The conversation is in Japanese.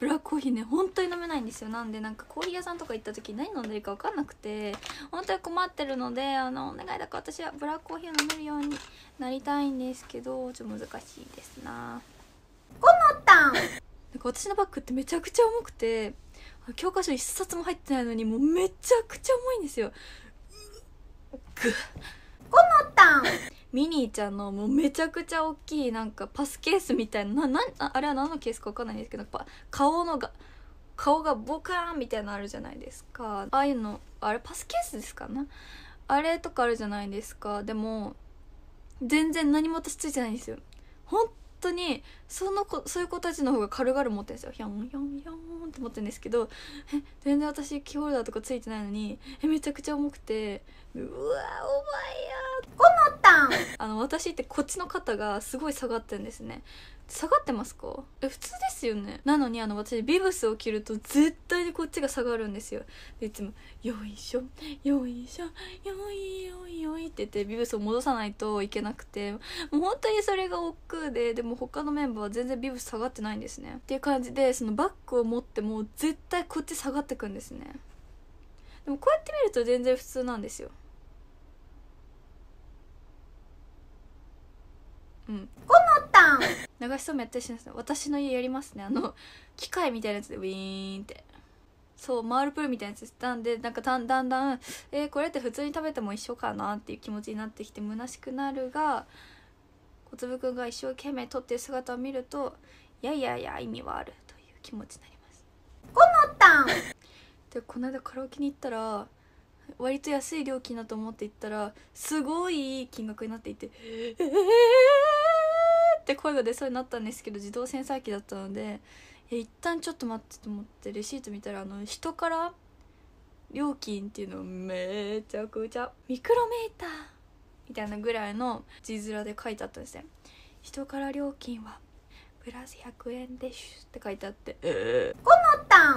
ブラックコーヒーね本当に飲めないんですよなんでなんかコーヒー屋さんとか行った時何飲んでるか分かんなくて本当に困ってるのであのお願いだから私はブラックコーヒーを飲めるようになりたいんですけどちょっと難しいですなこのたんなんか私のバッグってめちゃくちゃ重くて教科書一冊も入ってないのにもうめちゃくちゃ重いんですよぐっこのたんミニーちゃんのもうめちゃくちゃ大きいなんかパスケースみたいなななあれは何のケースか分かんないんですけど顔のが顔がボカーンみたいなのあるじゃないですかああいうのあれパスケースですかねあれとかあるじゃないですかでも全然何も私ついてないんですよ本当にそのこそういう子たちの方が軽々持ってるんですよヒョンヒョンヒョンって持ってるんですけどえ全然私キーホルダーとかついてないのにえめちゃくちゃ重くてうわお前やあの私ってこっちの肩がすごい下がってんですね下がってますかえ普通ですよねなのにあの私ビブスを着ると絶対にこっちが下がるんですよいつも「よいしょよいしょよいよいよい」って言ってビブスを戻さないといけなくてもう本当にそれが億劫ででも他のメンバーは全然ビブス下がってないんですねっていう感じでそのバッグを持っても絶対こっち下がってくんですねでもこうやって見ると全然普通なんですようんこのたん流しそうめっしない私の家やりますねあの機械みたいなやつでウィーンってそう回るプールみたいなやつしたんでなんかだんだんだんえー、これって普通に食べても一緒かなっていう気持ちになってきて虚しくなるが小粒くんが一生懸命撮ってる姿を見るといやいやいや意味はあるという気持ちになりますこのたんでこの間カラオケに行ったら割と安い料金だと思って行ったらすごい金額になっていてええーって声が出そうになったんですけど自動センサー機だったのでい一旦ちょっと待ってと思ってレシート見たらあの人から料金っていうのめちゃくちゃミクロメーターみたいなぐらいの字面で書いてあったんですね人から料金はプラス100円ですって書いてあってえこのたん